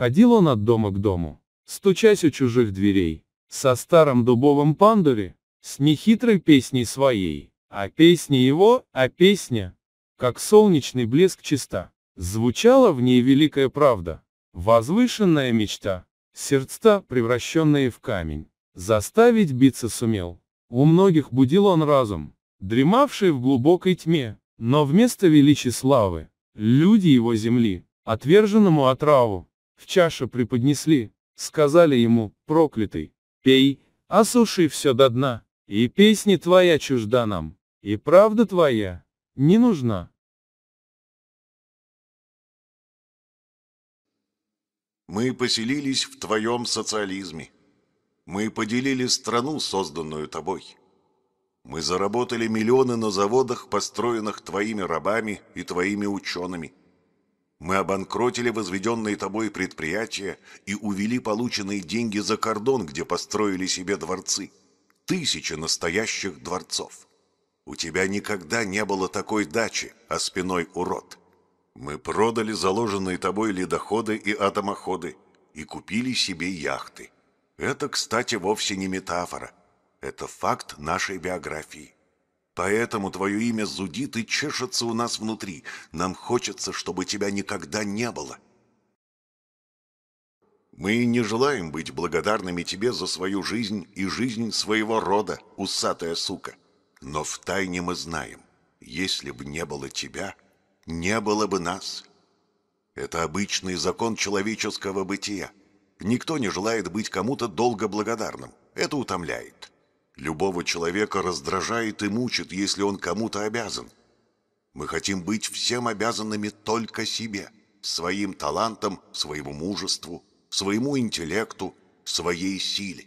Ходил он от дома к дому, стучась у чужих дверей, со старым дубовым пандуре, с нехитрой песней своей, а песня его, а песня, как солнечный блеск чиста, звучала в ней великая правда, возвышенная мечта, сердца, превращенные в камень, заставить биться сумел. У многих будил он разум, дремавший в глубокой тьме, но вместо величия славы, люди его земли, отверженному отраву, в чашу преподнесли, сказали ему, проклятый, пей, осуши все до дна, и песни твоя чужда нам, и правда твоя не нужна. Мы поселились в твоем социализме. Мы поделили страну, созданную тобой. Мы заработали миллионы на заводах, построенных твоими рабами и твоими учеными. Мы обанкротили возведенные тобой предприятия и увели полученные деньги за кордон, где построили себе дворцы. Тысячи настоящих дворцов. У тебя никогда не было такой дачи, а спиной урод. Мы продали заложенные тобой ледоходы и атомоходы и купили себе яхты. Это, кстати, вовсе не метафора. Это факт нашей биографии. Поэтому твое имя зудит и чешется у нас внутри. Нам хочется, чтобы тебя никогда не было. Мы не желаем быть благодарными тебе за свою жизнь и жизнь своего рода, усатая сука. Но втайне мы знаем, если бы не было тебя, не было бы нас. Это обычный закон человеческого бытия. Никто не желает быть кому-то долго благодарным. Это утомляет. Любого человека раздражает и мучит, если он кому-то обязан. Мы хотим быть всем обязанными только себе, своим талантам, своему мужеству, своему интеллекту, своей силе.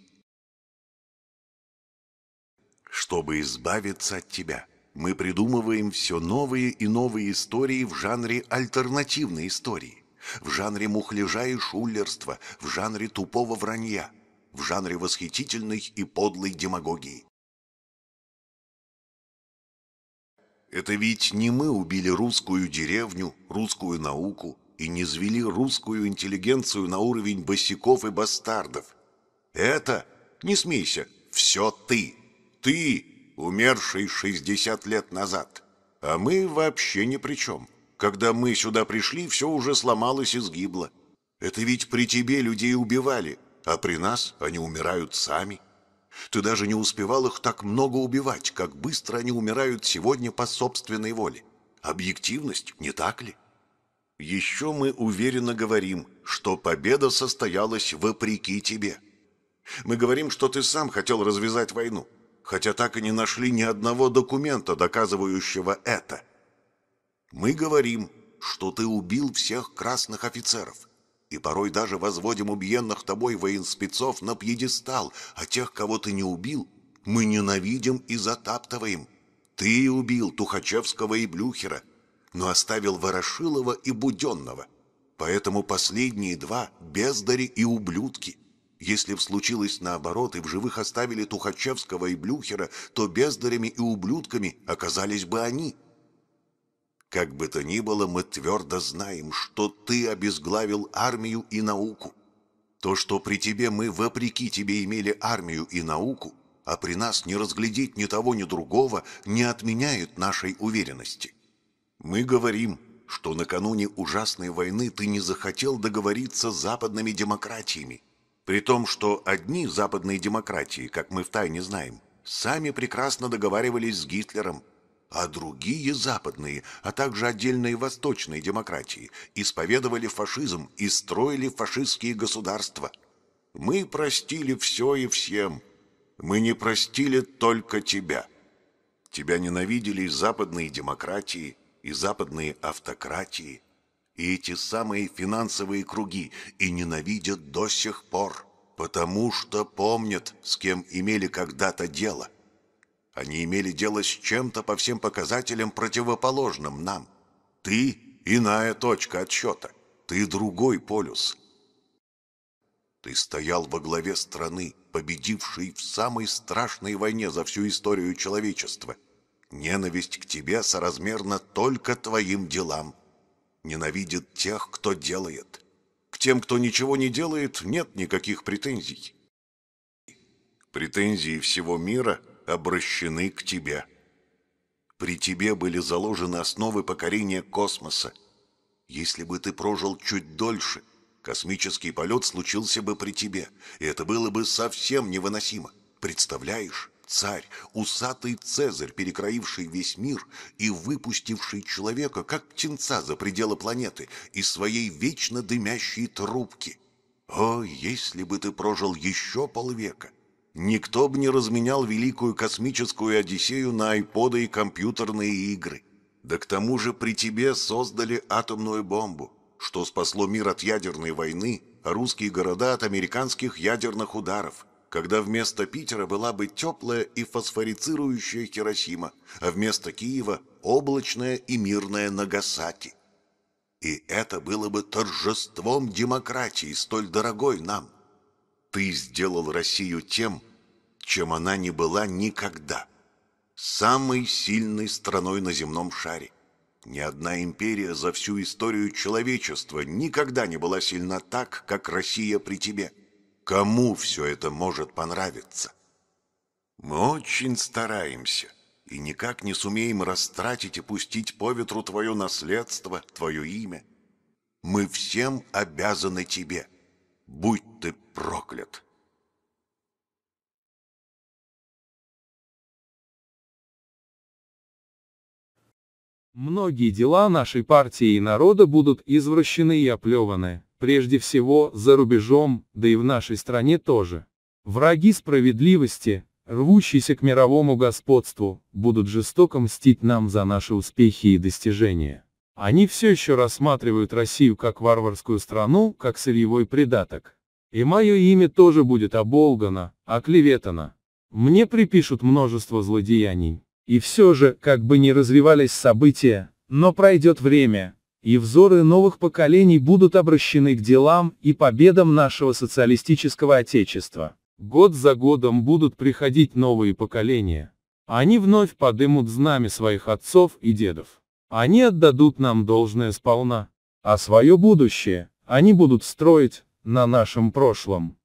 Чтобы избавиться от тебя, мы придумываем все новые и новые истории в жанре альтернативной истории, в жанре мухляжа и шулерства, в жанре тупого вранья – в жанре восхитительной и подлой демагогии. Это ведь не мы убили русскую деревню, русскую науку и не звели русскую интеллигенцию на уровень босиков и бастардов. Это, не смейся, все ты. Ты, умерший 60 лет назад. А мы вообще ни при чем. Когда мы сюда пришли, все уже сломалось и сгибло. Это ведь при тебе людей убивали, а при нас они умирают сами. Ты даже не успевал их так много убивать, как быстро они умирают сегодня по собственной воле. Объективность, не так ли? Еще мы уверенно говорим, что победа состоялась вопреки тебе. Мы говорим, что ты сам хотел развязать войну, хотя так и не нашли ни одного документа, доказывающего это. Мы говорим, что ты убил всех красных офицеров – и порой даже возводим убиенных тобой воинспецов на пьедестал, а тех, кого ты не убил, мы ненавидим и затаптываем. Ты убил Тухачевского и Блюхера, но оставил Ворошилова и Буденного. Поэтому последние два – бездари и ублюдки. Если б случилось наоборот и в живых оставили Тухачевского и Блюхера, то бездарями и ублюдками оказались бы они – как бы то ни было, мы твердо знаем, что ты обезглавил армию и науку. То, что при тебе мы, вопреки тебе, имели армию и науку, а при нас не разглядеть ни того, ни другого, не отменяет нашей уверенности. Мы говорим, что накануне ужасной войны ты не захотел договориться с западными демократиями, при том, что одни западные демократии, как мы втайне знаем, сами прекрасно договаривались с Гитлером, а другие западные, а также отдельные восточные демократии исповедовали фашизм и строили фашистские государства. Мы простили все и всем. Мы не простили только тебя. Тебя ненавидели и западные демократии, и западные автократии, и эти самые финансовые круги, и ненавидят до сих пор, потому что помнят, с кем имели когда-то дело. Они имели дело с чем-то по всем показателям противоположным нам. Ты – иная точка отсчета. Ты – другой полюс. Ты стоял во главе страны, победившей в самой страшной войне за всю историю человечества. Ненависть к тебе соразмерна только твоим делам. Ненавидит тех, кто делает. К тем, кто ничего не делает, нет никаких претензий. Претензии всего мира – обращены к тебе. При тебе были заложены основы покорения космоса. Если бы ты прожил чуть дольше, космический полет случился бы при тебе, и это было бы совсем невыносимо. Представляешь? Царь, усатый Цезарь, перекроивший весь мир и выпустивший человека, как птенца за пределы планеты, из своей вечно дымящей трубки. О, если бы ты прожил еще полвека! Никто бы не разменял великую космическую Одиссею на айподы и компьютерные игры. Да к тому же при тебе создали атомную бомбу, что спасло мир от ядерной войны, а русские города от американских ядерных ударов, когда вместо Питера была бы теплая и фосфорицирующая Хиросима, а вместо Киева – облачная и мирная Нагасаки. И это было бы торжеством демократии, столь дорогой нам. Ты сделал Россию тем, чем она не была никогда. Самой сильной страной на земном шаре. Ни одна империя за всю историю человечества никогда не была сильна так, как Россия при тебе. Кому все это может понравиться? Мы очень стараемся и никак не сумеем растратить и пустить по ветру твое наследство, твое имя. Мы всем обязаны тебе будь ты проклят!» Многие дела нашей партии и народа будут извращены и оплеваны, прежде всего, за рубежом, да и в нашей стране тоже. Враги справедливости, рвущиеся к мировому господству, будут жестоко мстить нам за наши успехи и достижения. Они все еще рассматривают Россию как варварскую страну, как сырьевой предаток, И мое имя тоже будет оболгано, оклеветано. Мне припишут множество злодеяний. И все же, как бы ни развивались события, но пройдет время, и взоры новых поколений будут обращены к делам и победам нашего социалистического отечества. Год за годом будут приходить новые поколения. Они вновь подымут знамя своих отцов и дедов. Они отдадут нам должное сполна. А свое будущее они будут строить на нашем прошлом.